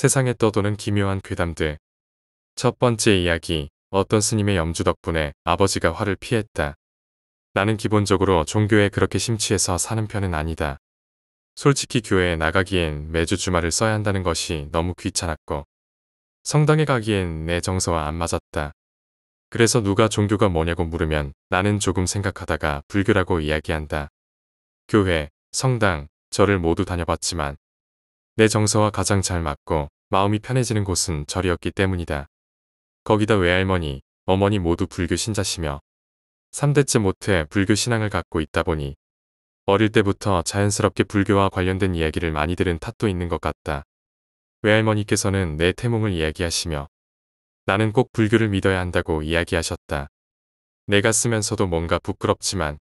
세상에 떠도는 기묘한 괴담들. 첫 번째 이야기, 어떤 스님의 염주 덕분에 아버지가 화를 피했다. 나는 기본적으로 종교에 그렇게 심취해서 사는 편은 아니다. 솔직히 교회에 나가기엔 매주 주말을 써야 한다는 것이 너무 귀찮았고, 성당에 가기엔 내 정서와 안 맞았다. 그래서 누가 종교가 뭐냐고 물으면 나는 조금 생각하다가 불교라고 이야기한다. 교회, 성당, 저를 모두 다녀봤지만 내 정서와 가장 잘 맞고 마음이 편해지는 곳은 절이었기 때문이다. 거기다 외할머니, 어머니 모두 불교 신자시며 3대째 모태 불교 신앙을 갖고 있다 보니 어릴 때부터 자연스럽게 불교와 관련된 이야기를 많이 들은 탓도 있는 것 같다. 외할머니께서는 내 태몽을 이야기하시며 나는 꼭 불교를 믿어야 한다고 이야기하셨다. 내가 쓰면서도 뭔가 부끄럽지만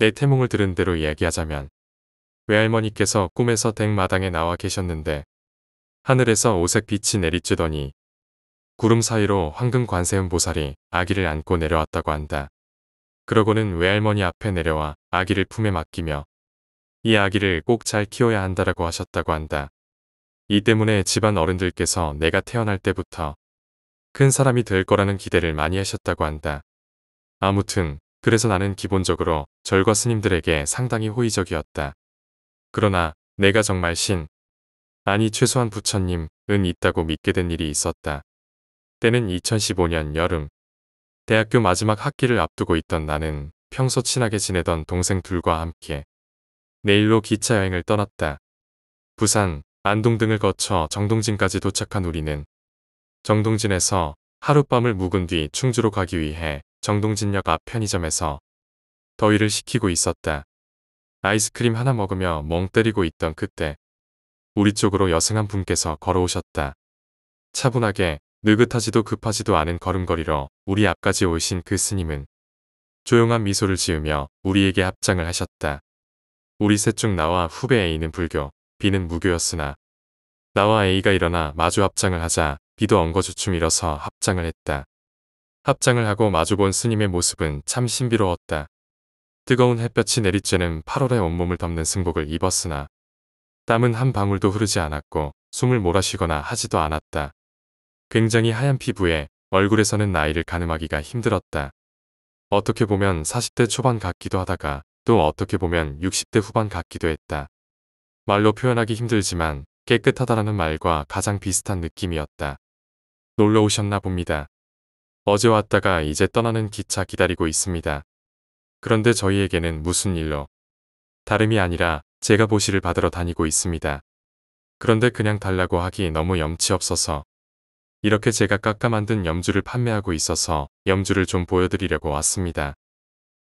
내 태몽을 들은 대로 이야기하자면 외할머니께서 꿈에서 댁 마당에 나와 계셨는데 하늘에서 오색 빛이 내리쬐더니 구름 사이로 황금 관세음 보살이 아기를 안고 내려왔다고 한다. 그러고는 외할머니 앞에 내려와 아기를 품에 맡기며 이 아기를 꼭 잘 키워야 한다라고 하셨다고 한다. 이 때문에 집안 어른들께서 내가 태어날 때부터 큰 사람이 될 거라는 기대를 많이 하셨다고 한다. 아무튼 그래서 나는 기본적으로 절과 스님들에게 상당히 호의적이었다. 그러나 내가 정말 신, 아니 최소한 부처님은 있다고 믿게 된 일이 있었다. 때는 2015년 여름. 대학교 마지막 학기를 앞두고 있던 나는 평소 친하게 지내던 동생 둘과 함께 내일로 기차 여행을 떠났다. 부산, 안동 등을 거쳐 정동진까지 도착한 우리는 정동진에서 하룻밤을 묵은 뒤 충주로 가기 위해 정동진역 앞 편의점에서 더위를 식히고 있었다. 아이스크림 하나 먹으며 멍 때리고 있던 그때 우리 쪽으로 여승한 분께서 걸어오셨다. 차분하게 느긋하지도 급하지도 않은 걸음걸이로 우리 앞까지 오신 그 스님은 조용한 미소를 지으며 우리에게 합장을 하셨다. 우리 셋 중 나와 후배 A는 불교, B는 무교였으나 나와 A가 일어나 마주 합장을 하자 B도 엉거주춤 일어서 합장을 했다. 합장을 하고 마주본 스님의 모습은 참 신비로웠다. 뜨거운 햇볕이 내리쬐는 8월의 온몸을 덮는 승복을 입었으나 땀은 한 방울도 흐르지 않았고 숨을 몰아쉬거나 하지도 않았다. 굉장히 하얀 피부에 얼굴에서는 나이를 가늠하기가 힘들었다. 어떻게 보면 40대 초반 같기도 하다가 또 어떻게 보면 60대 후반 같기도 했다. 말로 표현하기 힘들지만 깨끗하다라는 말과 가장 비슷한 느낌이었다. 놀러 오셨나 봅니다. 어제 왔다가 이제 떠나는 기차 기다리고 있습니다. 그런데 저희에게는 무슨 일로 다름이 아니라 제가 보시를 받으러 다니고 있습니다. 그런데 그냥 달라고 하기 너무 염치 없어서 이렇게 제가 깎아 만든 염주를 판매하고 있어서 염주를 좀 보여드리려고 왔습니다.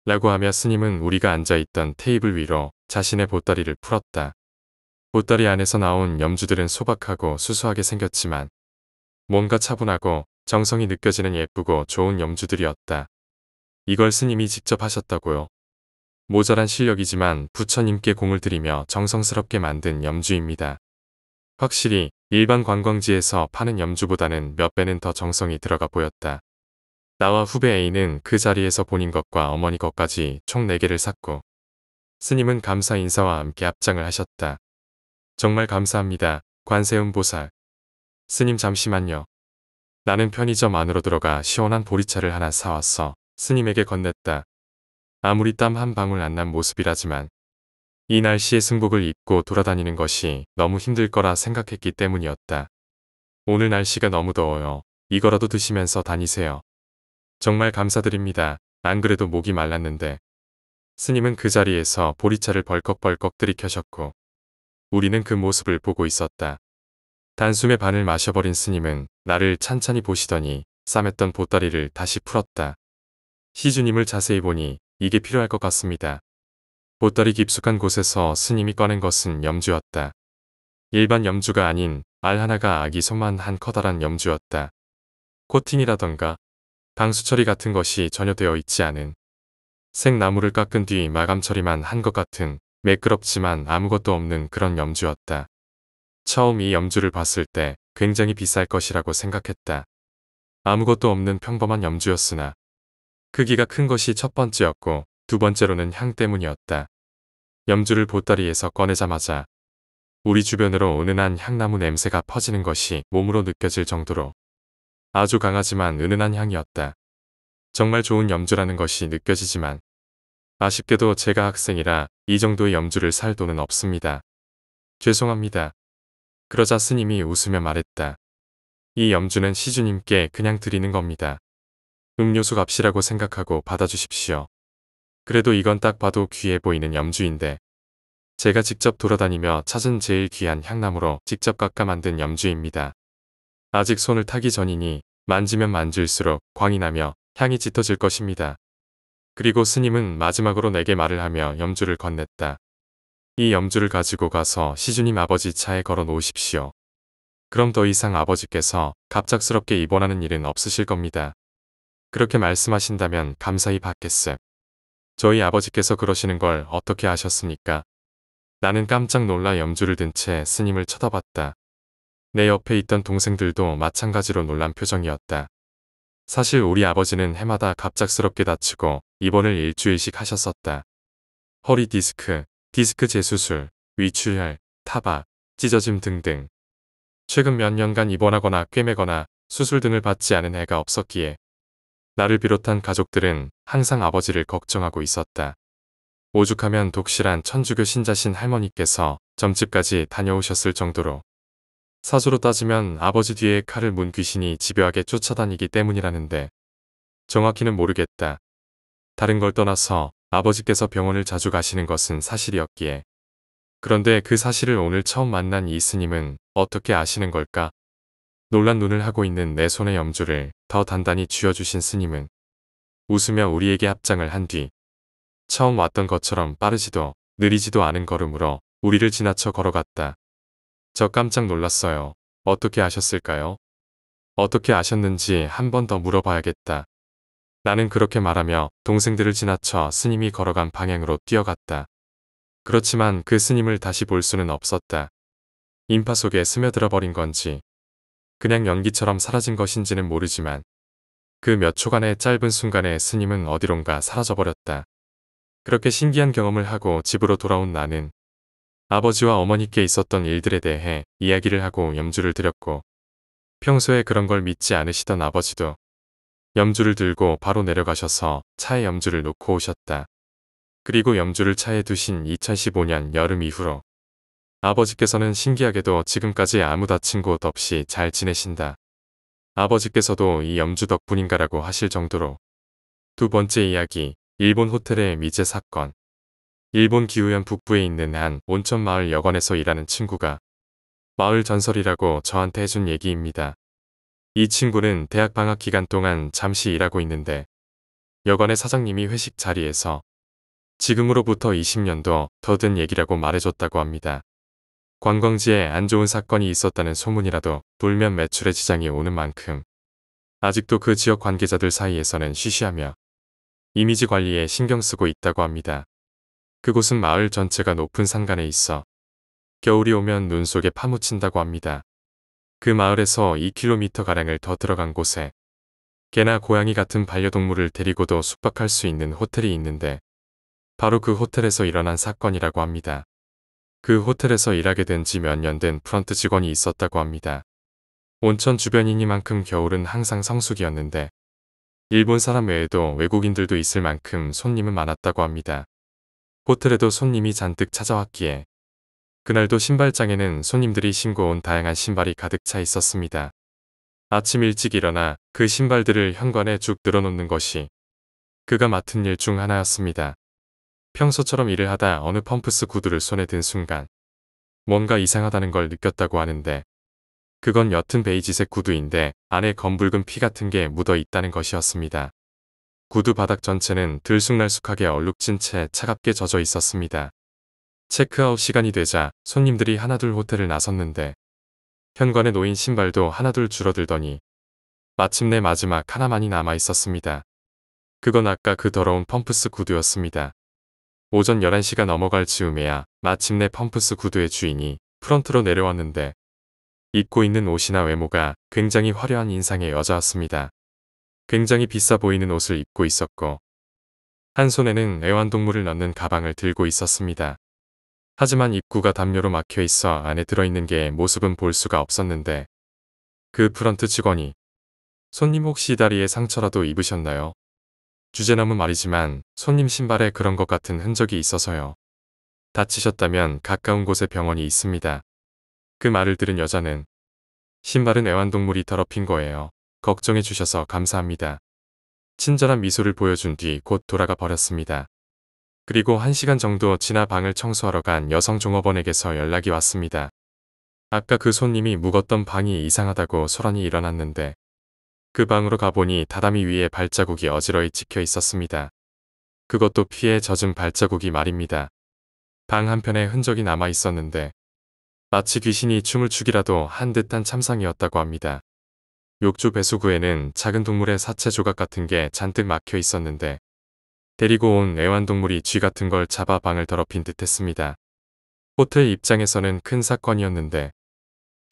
라고 하며 스님은 우리가 앉아있던 테이블 위로 자신의 보따리를 풀었다. 보따리 안에서 나온 염주들은 소박하고 수수하게 생겼지만 뭔가 차분하고 정성이 느껴지는 예쁘고 좋은 염주들이었다. 이걸 스님이 직접 하셨다고요. 모자란 실력이지만 부처님께 공을 들이며 정성스럽게 만든 염주입니다. 확실히 일반 관광지에서 파는 염주보다는 몇 배는 더 정성이 들어가 보였다. 나와 후배 A는 그 자리에서 본인 것과 어머니 것까지 총 4개를 샀고 스님은 감사 인사와 함께 합장을 하셨다. 정말 감사합니다. 관세음 보살. 스님 잠시만요. 나는 편의점 안으로 들어가 시원한 보리차를 하나 사왔어. 스님에게 건넸다. 아무리 땀 한 방울 안 난 모습이라지만 이 날씨에 승복을 입고 돌아다니는 것이 너무 힘들 거라 생각했기 때문이었다. 오늘 날씨가 너무 더워요. 이거라도 드시면서 다니세요. 정말 감사드립니다. 안 그래도 목이 말랐는데. 스님은 그 자리에서 보리차를 벌컥벌컥 들이켜셨고 우리는 그 모습을 보고 있었다. 단숨에 반을 마셔버린 스님은 나를 찬찬히 보시더니 싸맸던 보따리를 다시 풀었다. 시주님을 자세히 보니 이게 필요할 것 같습니다. 보따리 깊숙한 곳에서 스님이 꺼낸 것은 염주였다. 일반 염주가 아닌 알 하나가 아기 손만 한 커다란 염주였다. 코팅이라던가 방수 처리 같은 것이 전혀 되어 있지 않은 생나무를 깎은 뒤 마감 처리만 한 것 같은 매끄럽지만 아무것도 없는 그런 염주였다. 처음 이 염주를 봤을 때 굉장히 비쌀 것이라고 생각했다. 아무것도 없는 평범한 염주였으나 크기가 큰 것이 첫 번째였고 두 번째로는 향 때문이었다. 염주를 보따리에서 꺼내자마자 우리 주변으로 은은한 향나무 냄새가 퍼지는 것이 몸으로 느껴질 정도로 아주 강하지만 은은한 향이었다. 정말 좋은 염주라는 것이 느껴지지만 아쉽게도 제가 학생이라 이 정도의 염주를 살 돈은 없습니다. 죄송합니다. 그러자 스님이 웃으며 말했다. 이 염주는 시주님께 그냥 드리는 겁니다. 음료수 값이라고 생각하고 받아주십시오. 그래도 이건 딱 봐도 귀해 보이는 염주인데 제가 직접 돌아다니며 찾은 제일 귀한 향나무로 직접 깎아 만든 염주입니다. 아직 손을 타기 전이니 만지면 만질수록 광이 나며 향이 짙어질 것입니다. 그리고 스님은 마지막으로 내게 말을 하며 염주를 건넸다. 이 염주를 가지고 가서 시주님 아버지 차에 걸어 놓으십시오. 그럼 더 이상 아버지께서 갑작스럽게 입원하는 일은 없으실 겁니다. 그렇게 말씀하신다면 감사히 받겠음. 저희 아버지께서 그러시는 걸 어떻게 아셨습니까? 나는 깜짝 놀라 염주를 든 채 스님을 쳐다봤다. 내 옆에 있던 동생들도 마찬가지로 놀란 표정이었다. 사실 우리 아버지는 해마다 갑작스럽게 다치고 입원을 일주일씩 하셨었다. 허리 디스크, 디스크 재수술, 위출혈, 타박, 찢어짐 등등. 최근 몇 년간 입원하거나 꿰매거나 수술 등을 받지 않은 해가 없었기에 나를 비롯한 가족들은 항상 아버지를 걱정하고 있었다. 오죽하면 독실한 천주교 신자신 할머니께서 점집까지 다녀오셨을 정도로 사주로 따지면 아버지 뒤에 칼을 문 귀신이 집요하게 쫓아다니기 때문이라는데 정확히는 모르겠다. 다른 걸 떠나서 아버지께서 병원을 자주 가시는 것은 사실이었기에 그런데 그 사실을 오늘 처음 만난 이 스님은 어떻게 아시는 걸까? 놀란 눈을 하고 있는 내 손의 염주를 더 단단히 쥐어주신 스님은 웃으며 우리에게 합장을 한 뒤 처음 왔던 것처럼 빠르지도 느리지도 않은 걸음으로 우리를 지나쳐 걸어갔다. 저 깜짝 놀랐어요. 어떻게 아셨을까요? 어떻게 아셨는지 한 번 더 물어봐야겠다. 나는 그렇게 말하며 동생들을 지나쳐 스님이 걸어간 방향으로 뛰어갔다. 그렇지만 그 스님을 다시 볼 수는 없었다. 인파 속에 스며들어 버린 건지 그냥 연기처럼 사라진 것인지는 모르지만 그 몇 초간의 짧은 순간에 스님은 어디론가 사라져버렸다. 그렇게 신기한 경험을 하고 집으로 돌아온 나는 아버지와 어머니께 있었던 일들에 대해 이야기를 하고 염주를 드렸고 평소에 그런 걸 믿지 않으시던 아버지도 염주를 들고 바로 내려가셔서 차에 염주를 놓고 오셨다. 그리고 염주를 차에 두신 2015년 여름 이후로 아버지께서는 신기하게도 지금까지 아무 다친 곳 없이 잘 지내신다. 아버지께서도 이 염주 덕분인가라고 하실 정도로. 두 번째 이야기, 일본 호텔의 미제 사건. 일본 기후현 북부에 있는 한 온천 마을 여관에서 일하는 친구가 마을 전설이라고 저한테 해준 얘기입니다. 이 친구는 대학 방학 기간 동안 잠시 일하고 있는데 여관의 사장님이 회식 자리에서 지금으로부터 20년도 더 된 얘기라고 말해줬다고 합니다. 관광지에 안 좋은 사건이 있었다는 소문이라도 불면 매출에 지장이 오는 만큼 아직도 그 지역 관계자들 사이에서는 시시하며 이미지 관리에 신경 쓰고 있다고 합니다. 그곳은 마을 전체가 높은 산간에 있어 겨울이 오면 눈 속에 파묻힌다고 합니다. 그 마을에서 2km가량을 더 들어간 곳에 개나 고양이 같은 반려동물을 데리고도 숙박할 수 있는 호텔이 있는데 바로 그 호텔에서 일어난 사건이라고 합니다. 그 호텔에서 일하게 된 지 몇 년 된 프런트 직원이 있었다고 합니다. 온천 주변이니만큼 겨울은 항상 성수기였는데 일본 사람 외에도 외국인들도 있을 만큼 손님은 많았다고 합니다. 호텔에도 손님이 잔뜩 찾아왔기에 그날도 신발장에는 손님들이 신고 온 다양한 신발이 가득 차 있었습니다. 아침 일찍 일어나 그 신발들을 현관에 쭉 늘어놓는 것이 그가 맡은 일 중 하나였습니다. 평소처럼 일을 하다 어느 펌프스 구두를 손에 든 순간 뭔가 이상하다는 걸 느꼈다고 하는데 그건 옅은 베이지색 구두인데 안에 검붉은 피 같은 게 묻어 있다는 것이었습니다. 구두 바닥 전체는 들쑥날쑥하게 얼룩진 채 차갑게 젖어 있었습니다. 체크아웃 시간이 되자 손님들이 하나둘 호텔을 나섰는데 현관에 놓인 신발도 하나둘 줄어들더니 마침내 마지막 하나만이 남아 있었습니다. 그건 아까 그 더러운 펌프스 구두였습니다. 오전 11시가 넘어갈 즈음에야 마침내 펌프스 구두의 주인이 프런트로 내려왔는데 입고 있는 옷이나 외모가 굉장히 화려한 인상의 여자였습니다. 굉장히 비싸 보이는 옷을 입고 있었고 한 손에는 애완동물을 넣는 가방을 들고 있었습니다. 하지만 입구가 담요로 막혀 있어 안에 들어있는 게 모습은 볼 수가 없었는데 그 프런트 직원이 손님 혹시 다리에 상처라도 입으셨나요? 주제넘은 말이지만 손님 신발에 그런 것 같은 흔적이 있어서요. 다치셨다면 가까운 곳에 병원이 있습니다. 그 말을 들은 여자는 신발은 애완동물이 더럽힌 거예요. 걱정해 주셔서 감사합니다. 친절한 미소를 보여준 뒤 곧 돌아가 버렸습니다. 그리고 1시간 정도 지나 방을 청소하러 간 여성 종업원에게서 연락이 왔습니다. 아까 그 손님이 묵었던 방이 이상하다고 소란이 일어났는데 그 방으로 가보니 다다미 위에 발자국이 어지러이 찍혀 있었습니다. 그것도 피에 젖은 발자국이 말입니다. 방 한편에 흔적이 남아 있었는데 마치 귀신이 춤을 추기라도 한 듯한 참상이었다고 합니다. 욕조 배수구에는 작은 동물의 사체 조각 같은 게 잔뜩 막혀 있었는데 데리고 온 애완동물이 쥐 같은 걸 잡아 방을 더럽힌 듯 했습니다. 호텔 입장에서는 큰 사건이었는데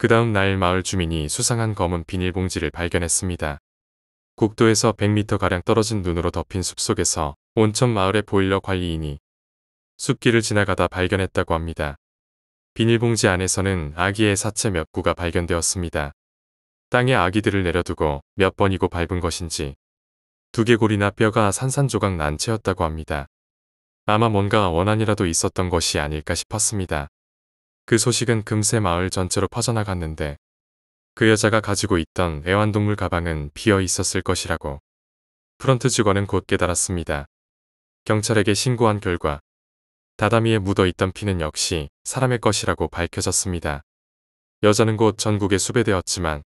그 다음 날 마을 주민이 수상한 검은 비닐봉지를 발견했습니다. 국도에서 100m가량 떨어진 눈으로 덮인 숲속에서 온천 마을의 보일러 관리인이 숲길을 지나가다 발견했다고 합니다. 비닐봉지 안에서는 아기의 사체 몇 구가 발견되었습니다. 땅에 아기들을 내려두고 몇 번이고 밟은 것인지 두개골이나 뼈가 산산조각 난 채였다고 합니다. 아마 뭔가 원한이라도 있었던 것이 아닐까 싶었습니다. 그 소식은 금세 마을 전체로 퍼져나갔는데 그 여자가 가지고 있던 애완동물 가방은 비어 있었을 것이라고 프런트 직원은 곧 깨달았습니다. 경찰에게 신고한 결과 다다미에 묻어있던 피는 역시 사람의 것이라고 밝혀졌습니다. 여자는 곧 전국에 수배되었지만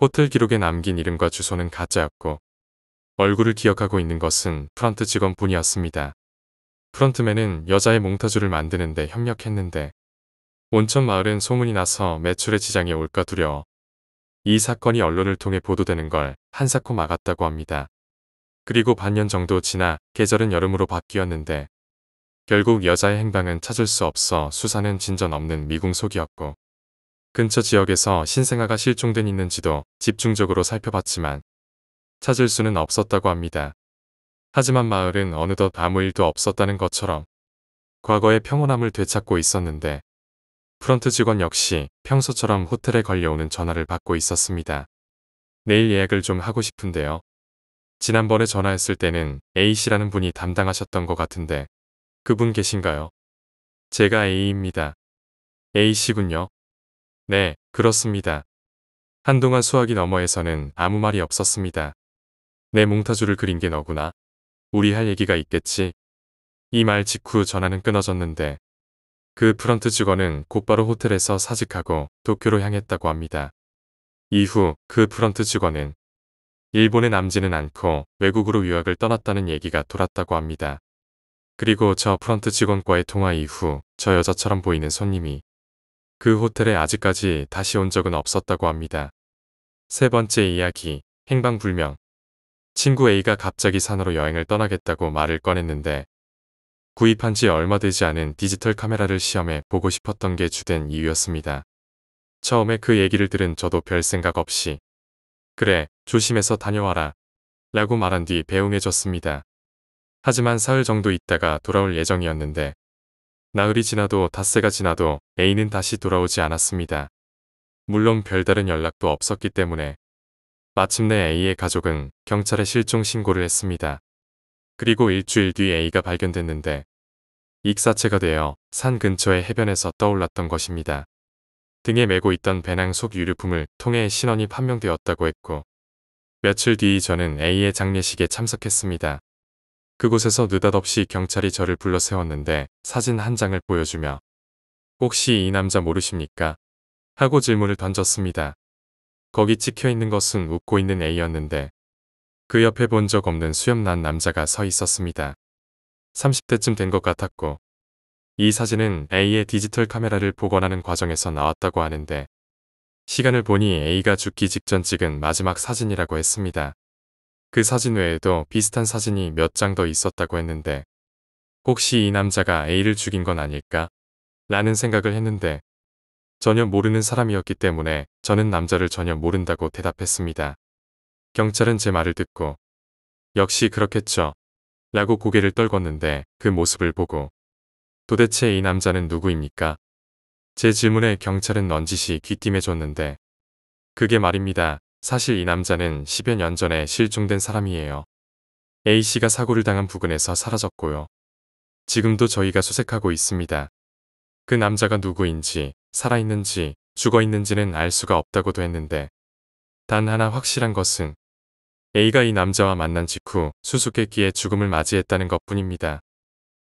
호텔 기록에 남긴 이름과 주소는 가짜였고 얼굴을 기억하고 있는 것은 프런트 직원뿐이었습니다. 프런트맨은 여자의 몽타주를 만드는데 협력했는데 온천 마을은 소문이 나서 매출에 지장이 올까 두려워 이 사건이 언론을 통해 보도되는 걸 한사코 막았다고 합니다. 그리고 반년 정도 지나 계절은 여름으로 바뀌었는데 결국 여자의 행방은 찾을 수 없어 수사는 진전 없는 미궁속이었고 근처 지역에서 신생아가 실종된 있는지도 집중적으로 살펴봤지만 찾을 수는 없었다고 합니다. 하지만 마을은 어느덧 아무 일도 없었다는 것처럼 과거의 평온함을 되찾고 있었는데 프런트 직원 역시 평소처럼 호텔에 걸려오는 전화를 받고 있었습니다. 내일 예약을 좀 하고 싶은데요. 지난번에 전화했을 때는 A씨라는 분이 담당하셨던 것 같은데 그분 계신가요? 제가 A입니다. A씨군요. 네, 그렇습니다. 한동안 수화기 너머에서는 아무 말이 없었습니다. 내 몽타주를 그린 게 너구나. 우리 할 얘기가 있겠지. 이 말 직후 전화는 끊어졌는데 그 프런트 직원은 곧바로 호텔에서 사직하고 도쿄로 향했다고 합니다. 이후 그 프런트 직원은 일본에 남지는 않고 외국으로 유학을 떠났다는 얘기가 돌았다고 합니다. 그리고 저 프런트 직원과의 통화 이후 저 여자처럼 보이는 손님이 그 호텔에 아직까지 다시 온 적은 없었다고 합니다. 세 번째 이야기, 행방불명. 친구 A가 갑자기 산으로 여행을 떠나겠다고 말을 꺼냈는데 구입한 지 얼마 되지 않은 디지털 카메라를 시험해 보고 싶었던 게 주된 이유였습니다. 처음에 그 얘기를 들은 저도 별 생각 없이 그래 조심해서 다녀와라 라고 말한 뒤 배웅해줬습니다. 하지만 사흘 정도 있다가 돌아올 예정이었는데 나흘이 지나도 닷새가 지나도 A는 다시 돌아오지 않았습니다. 물론 별다른 연락도 없었기 때문에 마침내 A의 가족은 경찰에 실종 신고를 했습니다. 그리고 일주일 뒤 A가 발견됐는데 익사체가 되어 산 근처의 해변에서 떠올랐던 것입니다. 등에 메고 있던 배낭 속 유류품을 통해 신원이 판명되었다고 했고 며칠 뒤 저는 A의 장례식에 참석했습니다. 그곳에서 느닷없이 경찰이 저를 불러 세웠는데 사진 한 장을 보여주며 혹시 이 남자 모르십니까? 하고 질문을 던졌습니다. 거기 찍혀있는 것은 웃고 있는 A였는데 그 옆에 본 적 없는 수염난 남자가 서 있었습니다. 30대쯤 된 것 같았고 이 사진은 A의 디지털 카메라를 복원하는 과정에서 나왔다고 하는데 시간을 보니 A가 죽기 직전 찍은 마지막 사진이라고 했습니다. 그 사진 외에도 비슷한 사진이 몇 장 더 있었다고 했는데 혹시 이 남자가 A를 죽인 건 아닐까? 라는 생각을 했는데 전혀 모르는 사람이었기 때문에 저는 남자를 전혀 모른다고 대답했습니다. 경찰은 제 말을 듣고 역시 그렇겠죠. 라고 고개를 떨궜는데 그 모습을 보고 도대체 이 남자는 누구입니까? 제 질문에 경찰은 넌지시 귀띔해줬는데 그게 말입니다. 사실 이 남자는 10여 년 전에 실종된 사람이에요. A씨가 사고를 당한 부근에서 사라졌고요. 지금도 저희가 수색하고 있습니다. 그 남자가 누구인지 살아있는지 죽어있는지는 알 수가 없다고도 했는데 단 하나 확실한 것은 A가 이 남자와 만난 직후 수수께끼의 죽음을 맞이했다는 것뿐입니다.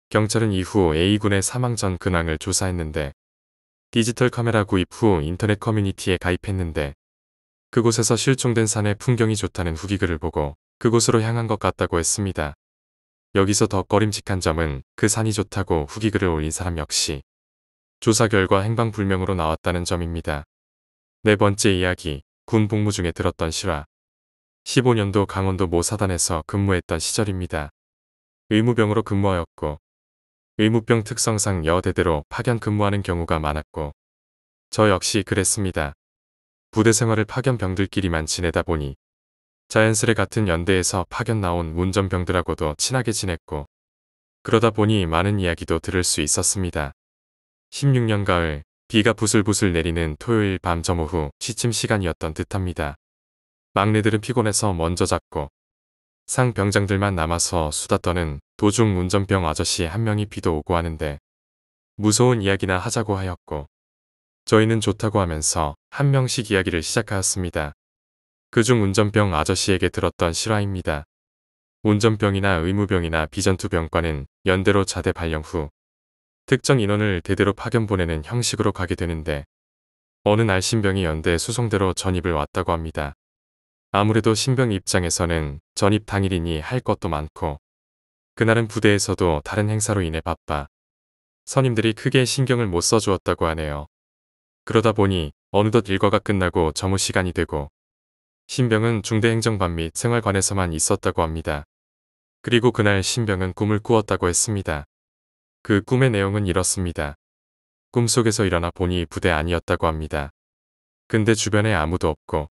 경찰은 이후 A군의 사망 전 근황을 조사했는데 디지털 카메라 구입 후 인터넷 커뮤니티에 가입했는데 그곳에서 실종된 산의 풍경이 좋다는 후기글을 보고 그곳으로 향한 것 같다고 했습니다. 여기서 더 꺼림직한 점은 그 산이 좋다고 후기글을 올린 사람 역시 조사 결과 행방불명으로 나왔다는 점입니다. 네 번째 이야기, 군 복무 중에 들었던 실화 15년도 강원도 모 사단에서 근무했던 시절입니다. 의무병으로 근무하였고 의무병 특성상 여대대로 파견 근무하는 경우가 많았고 저 역시 그랬습니다. 부대 생활을 파견병들끼리만 지내다 보니 자연스레 같은 연대에서 파견 나온 운전병들하고도 친하게 지냈고 그러다 보니 많은 이야기도 들을 수 있었습니다. 16년 가을 비가 부슬부슬 내리는 토요일 밤 점오후 취침 시간이었던 듯합니다. 막내들은 피곤해서 먼저 잤고 상병장들만 남아서 수다 떠는 도중 운전병 아저씨 한 명이 비도 오고 하는데 무서운 이야기나 하자고 하였고 저희는 좋다고 하면서 한 명씩 이야기를 시작하였습니다. 그중 운전병 아저씨에게 들었던 실화입니다. 운전병이나 의무병이나 비전투병과는 연대로 자대 발령 후 특정 인원을 대대로 파견 보내는 형식으로 가게 되는데 어느 날신병이 연대 수송대로 전입을 왔다고 합니다. 아무래도 신병 입장에서는 전입 당일이니 할 것도 많고 그날은 부대에서도 다른 행사로 인해 바빠 선임들이 크게 신경을 못 써주었다고 하네요. 그러다 보니 어느덧 일과가 끝나고 점호 시간이 되고 신병은 중대행정반 및 생활관에서만 있었다고 합니다. 그리고 그날 신병은 꿈을 꾸었다고 했습니다. 그 꿈의 내용은 이렇습니다. 꿈속에서 일어나 보니 부대 아니었다고 합니다. 근데 주변에 아무도 없고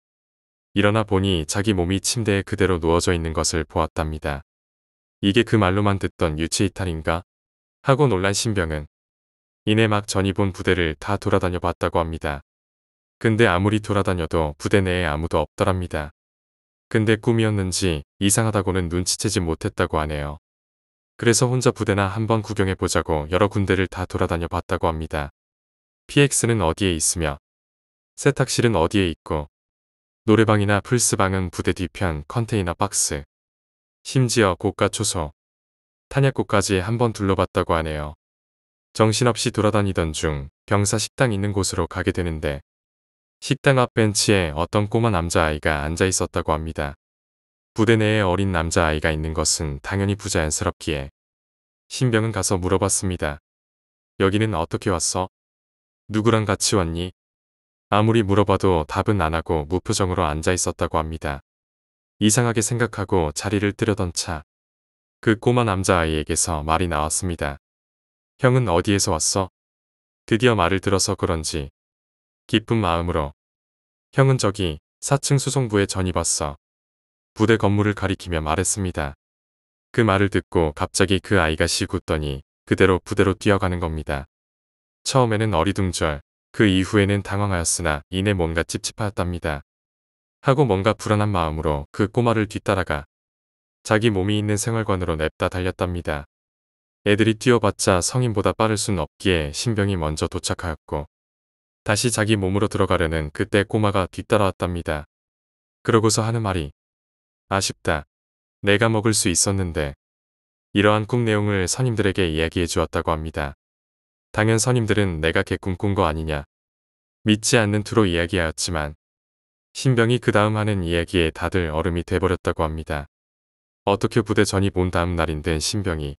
일어나 보니 자기 몸이 침대에 그대로 누워져 있는 것을 보았답니다. 이게 그 말로만 듣던 유치이탈인가? 하고 놀란 신병은 이내 막 전이 본 부대를 다 돌아다녀 봤다고 합니다. 근데 아무리 돌아다녀도 부대 내에 아무도 없더랍니다. 근데 꿈이었는지 이상하다고는 눈치채지 못했다고 하네요. 그래서 혼자 부대나 한번 구경해보자고 여러 군데를 다 돌아다녀 봤다고 합니다. PX는 어디에 있으며 세탁실은 어디에 있고 노래방이나 플스방은 부대 뒤편 컨테이너 박스, 심지어 고가 초소, 탄약고까지 한번 둘러봤다고 하네요. 정신없이 돌아다니던 중 병사 식당 있는 곳으로 가게 되는데 식당 앞 벤치에 어떤 꼬마 남자아이가 앉아 있었다고 합니다. 부대 내에 어린 남자아이가 있는 것은 당연히 부자연스럽기에 신병은 가서 물어봤습니다. 여기는 어떻게 왔어? 누구랑 같이 왔니? 아무리 물어봐도 답은 안 하고 무표정으로 앉아 있었다고 합니다. 이상하게 생각하고 자리를 뜨려던 차. 그 꼬마 남자아이에게서 말이 나왔습니다. 형은 어디에서 왔어? 드디어 말을 들어서 그런지 기쁜 마음으로 형은 저기 4층 수송부에 전입 왔어. 부대 건물을 가리키며 말했습니다. 그 말을 듣고 갑자기 그 아이가 시웃더니 그대로 부대로 뛰어가는 겁니다. 처음에는 어리둥절 그 이후에는 당황하였으나 이내 뭔가 찝찝하였답니다. 하고 뭔가 불안한 마음으로 그 꼬마를 뒤따라가 자기 몸이 있는 생활관으로 냅다 달렸답니다. 애들이 뛰어봤자 성인보다 빠를 순 없기에 신병이 먼저 도착하였고 다시 자기 몸으로 들어가려는 그때 꼬마가 뒤따라왔답니다. 그러고서 하는 말이 아쉽다. 내가 먹을 수 있었는데 이러한 꿈 내용을 선임들에게 이야기해 주었다고 합니다. 당연 선임들은 내가 개꿈꾼 거 아니냐. 믿지 않는 투로 이야기하였지만 신병이 그 다음 하는 이야기에 다들 얼음이 돼버렸다고 합니다. 어떻게 부대 전입 온 다음 날인데 신병이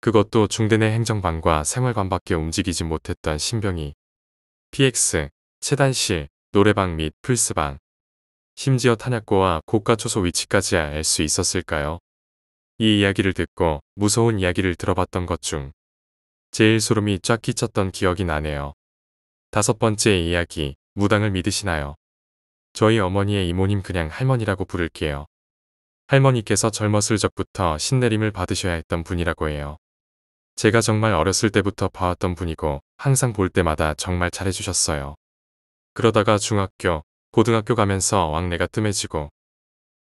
그것도 중대 내 행정반과 생활관밖에 움직이지 못했던 신병이 PX, 체단실, 노래방 및 플스방, 심지어 탄약고와 고가초소 위치까지 알 수 있었을까요? 이 이야기를 듣고 무서운 이야기를 들어봤던 것중 제일 소름이 쫙 끼쳤던 기억이 나네요. 다섯 번째 이야기, 무당을 믿으시나요? 저희 어머니의 이모님 그냥 할머니라고 부를게요. 할머니께서 젊었을 적부터 신내림을 받으셔야 했던 분이라고 해요. 제가 정말 어렸을 때부터 봐왔던 분이고 항상 볼 때마다 정말 잘해주셨어요. 그러다가 중학교, 고등학교 가면서 왕래가 뜸해지고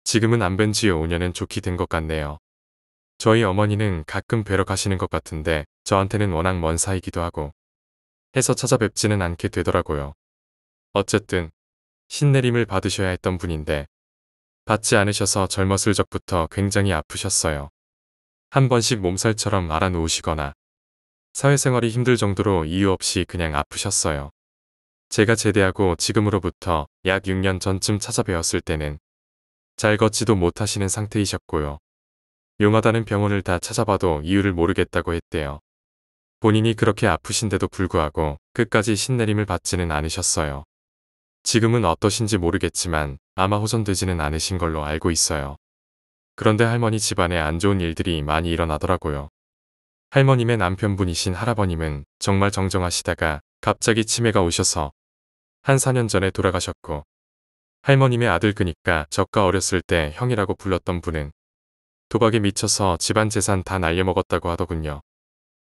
지금은 안 뵌 지 5년은 좋게 된 것 같네요. 저희 어머니는 가끔 뵈러 가시는 것 같은데 저한테는 워낙 먼 사이기도 하고 해서 찾아뵙지는 않게 되더라고요. 어쨌든 신내림을 받으셔야 했던 분인데 받지 않으셔서 젊었을 적부터 굉장히 아프셨어요. 한 번씩 몸살처럼 알아놓으시거나 사회생활이 힘들 정도로 이유 없이 그냥 아프셨어요. 제가 제대하고 지금으로부터 약 6년 전쯤 찾아뵈었을 때는 잘 걷지도 못하시는 상태이셨고요. 용하다는 병원을 다 찾아봐도 이유를 모르겠다고 했대요. 본인이 그렇게 아프신데도 불구하고 끝까지 신내림을 받지는 않으셨어요. 지금은 어떠신지 모르겠지만 아마 호전되지는 않으신 걸로 알고 있어요. 그런데 할머니 집안에 안 좋은 일들이 많이 일어나더라고요. 할머님의 남편분이신 할아버님은 정말 정정하시다가 갑자기 치매가 오셔서 한 4년 전에 돌아가셨고 할머님의 아들 그니까 저가 어렸을 때 형이라고 불렀던 분은 도박에 미쳐서 집안 재산 다 날려먹었다고 하더군요.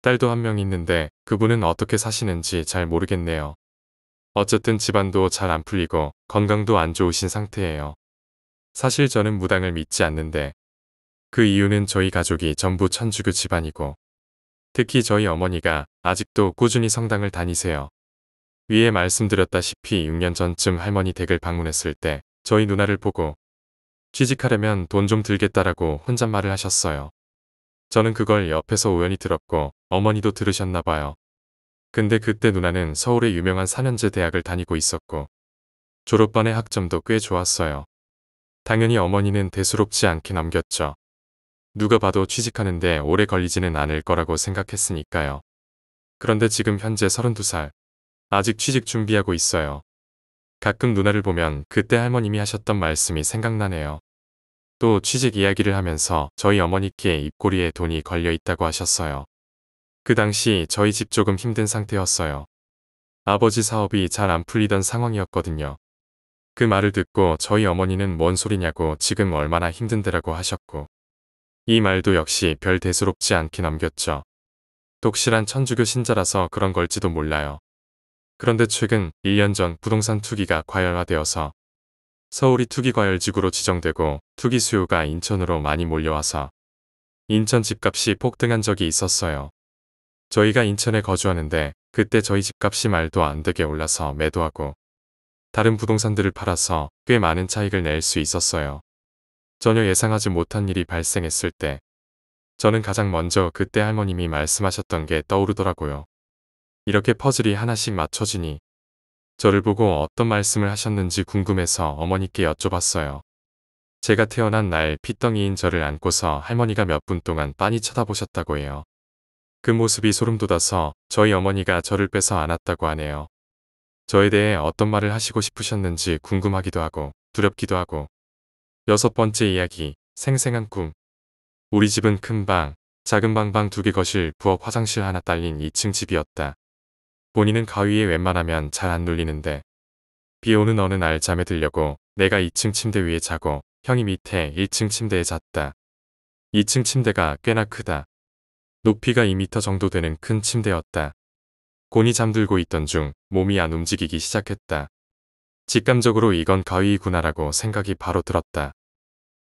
딸도 한 명 있는데 그분은 어떻게 사시는지 잘 모르겠네요. 어쨌든 집안도 잘 안 풀리고 건강도 안 좋으신 상태예요. 사실 저는 무당을 믿지 않는데 그 이유는 저희 가족이 전부 천주교 집안이고 특히 저희 어머니가 아직도 꾸준히 성당을 다니세요. 위에 말씀드렸다시피 6년 전쯤 할머니 댁을 방문했을 때 저희 누나를 보고 취직하려면 돈 좀 들겠다라고 혼잣말을 하셨어요. 저는 그걸 옆에서 우연히 들었고 어머니도 들으셨나 봐요. 근데 그때 누나는 서울의 유명한 4년제 대학을 다니고 있었고 졸업반의 학점도 꽤 좋았어요. 당연히 어머니는 대수롭지 않게 남겼죠 누가 봐도 취직하는데 오래 걸리지는 않을 거라고 생각했으니까요. 그런데 지금 현재 32살. 아직 취직 준비하고 있어요. 가끔 누나를 보면 그때 할머님이 하셨던 말씀이 생각나네요. 또 취직 이야기를 하면서 저희 어머니께 입꼬리에 돈이 걸려 있다고 하셨어요. 그 당시 저희 집 조금 힘든 상태였어요. 아버지 사업이 잘 안 풀리던 상황이었거든요. 그 말을 듣고 저희 어머니는 뭔 소리냐고 지금 얼마나 힘든데라고 하셨고 이 말도 역시 별 대수롭지 않게 넘겼죠. 독실한 천주교 신자라서 그런 걸지도 몰라요. 그런데 최근 1년전 부동산 투기가 과열화되어서 서울이 투기 과열지구로 지정되고 투기 수요가 인천으로 많이 몰려와서 인천 집값이 폭등한 적이 있었어요. 저희가 인천에 거주하는데 그때 저희 집값이 말도 안 되게 올라서 매도하고 다른 부동산들을 팔아서 꽤 많은 차익을 낼 수 있었어요. 전혀 예상하지 못한 일이 발생했을 때 저는 가장 먼저 그때 할머님이 말씀하셨던 게 떠오르더라고요. 이렇게 퍼즐이 하나씩 맞춰지니 저를 보고 어떤 말씀을 하셨는지 궁금해서 어머니께 여쭤봤어요. 제가 태어난 날 피덩이인 저를 안고서 할머니가 몇 분 동안 빤히 쳐다보셨다고 해요. 그 모습이 소름 돋아서 저희 어머니가 저를 빼서 안았다고 하네요. 저에 대해 어떤 말을 하시고 싶으셨는지 궁금하기도 하고 두렵기도 하고 여섯 번째 이야기 생생한 꿈 우리 집은 큰 방, 작은 방방 두 개 거실, 부엌 화장실 하나 딸린 2층 집이었다. 본인은 가위에 웬만하면 잘 안 눌리는데 비 오는 어느 날 잠에 들려고 내가 2층 침대 위에 자고 형이 밑에 1층 침대에 잤다. 2층 침대가 꽤나 크다. 높이가 2미터 정도 되는 큰 침대였다. 곤이 잠들고 있던 중 몸이 안 움직이기 시작했다. 직감적으로 이건 가위이구나라고 생각이 바로 들었다.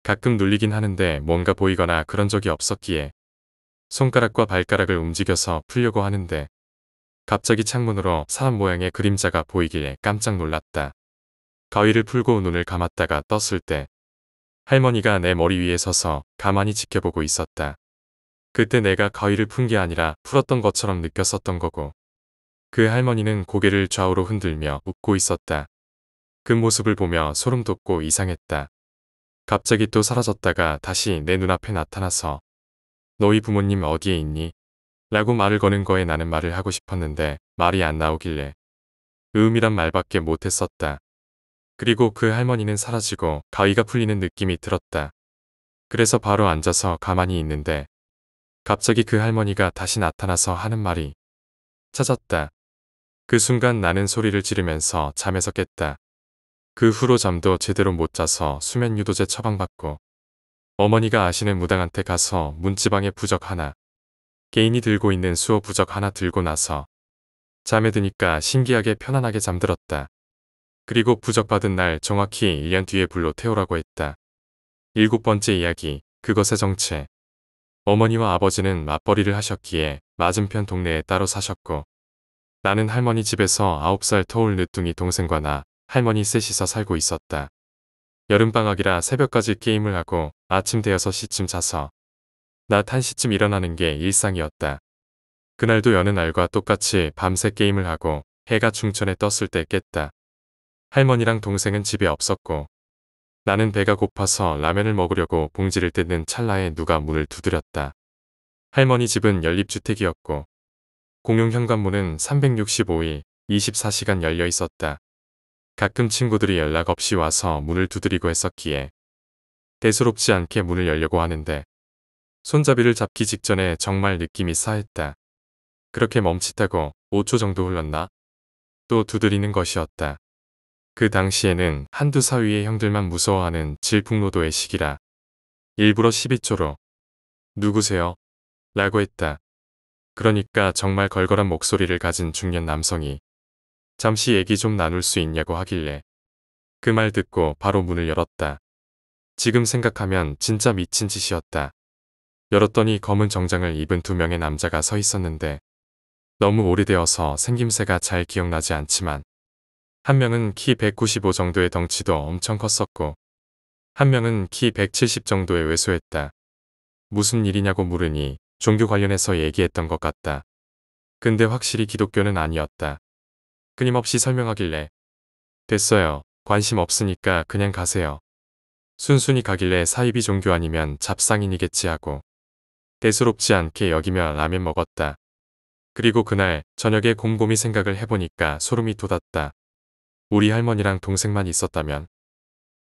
가끔 눌리긴 하는데 뭔가 보이거나 그런 적이 없었기에 손가락과 발가락을 움직여서 풀려고 하는데 갑자기 창문으로 사람 모양의 그림자가 보이길래 깜짝 놀랐다. 가위를 풀고 눈을 감았다가 떴을 때 할머니가 내 머리 위에 서서 가만히 지켜보고 있었다. 그때 내가 가위를 푼 게 아니라 풀었던 것처럼 느꼈었던 거고 그 할머니는 고개를 좌우로 흔들며 웃고 있었다. 그 모습을 보며 소름 돋고 이상했다. 갑자기 또 사라졌다가 다시 내 눈앞에 나타나서 너희 부모님 어디에 있니? 라고 말을 거는 거에 나는 말을 하고 싶었는데 말이 안 나오길래 음이란 말밖에 못했었다. 그리고 그 할머니는 사라지고 가위가 풀리는 느낌이 들었다. 그래서 바로 앉아서 가만히 있는데 갑자기 그 할머니가 다시 나타나서 하는 말이 찾았다. 그 순간 나는 소리를 지르면서 잠에서 깼다. 그 후로 잠도 제대로 못 자서 수면 유도제 처방받고 어머니가 아시는 무당한테 가서 문지방에 부적 하나 개인이 들고 있는 수호 부적 하나 들고 나서 잠에 드니까 신기하게 편안하게 잠들었다. 그리고 부적 받은 날 정확히 1년 뒤에 불로 태우라고 했다. 일곱 번째 이야기, 그것의 정체. 어머니와 아버지는 맞벌이를 하셨기에 맞은편 동네에 따로 사셨고 나는 할머니 집에서 9살 터울 늦둥이 동생과 나 할머니 셋이서 살고 있었다. 여름방학이라 새벽까지 게임을 하고 아침 되어서 시쯤 자서 낮 1시쯤 일어나는 게 일상이었다. 그날도 여느 날과 똑같이 밤새 게임을 하고 해가 중천에 떴을 때 깼다. 할머니랑 동생은 집에 없었고 나는 배가 고파서 라면을 먹으려고 봉지를 뜯는 찰나에 누가 문을 두드렸다. 할머니 집은 연립주택이었고 공용 현관문은 365일 24시간 열려 있었다. 가끔 친구들이 연락 없이 와서 문을 두드리고 했었기에 대수롭지 않게 문을 열려고 하는데 손잡이를 잡기 직전에 정말 느낌이 싸했다. 그렇게 멈칫하고 5초 정도 흘렀나? 또 두드리는 것이었다. 그 당시에는 한두 사위의 형들만 무서워하는 질풍노도의 시기라. 일부러 12초로 누구세요? 라고 했다. 그러니까 정말 걸걸한 목소리를 가진 중년 남성이 잠시 얘기 좀 나눌 수 있냐고 하길래 그 말 듣고 바로 문을 열었다. 지금 생각하면 진짜 미친 짓이었다. 열었더니 검은 정장을 입은 두 명의 남자가 서 있었는데 너무 오래되어서 생김새가 잘 기억나지 않지만 한 명은 키 195 정도의 덩치도 엄청 컸었고 한 명은 키 170 정도의 외소했다. 무슨 일이냐고 물으니 종교 관련해서 얘기했던 것 같다. 근데 확실히 기독교는 아니었다. 끊임없이 설명하길래 됐어요. 관심 없으니까 그냥 가세요. 순순히 가길래 사이비 종교 아니면 잡상인이겠지 하고 대수롭지 않게 여기며 라면 먹었다. 그리고 그날 저녁에 곰곰이 생각을 해보니까 소름이 돋았다. 우리 할머니랑 동생만 있었다면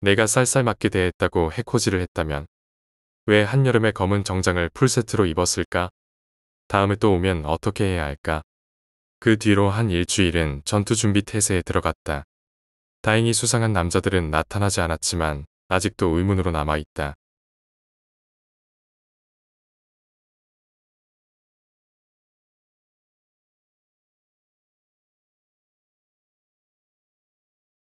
내가 쌀쌀 맞게 대했다고 해코지를 했다면 왜 한여름에 검은 정장을 풀세트로 입었을까? 다음에 또 오면 어떻게 해야 할까? 그 뒤로 한 일주일은 전투 준비 태세에 들어갔다. 다행히 수상한 남자들은 나타나지 않았지만 아직도 의문으로 남아있다.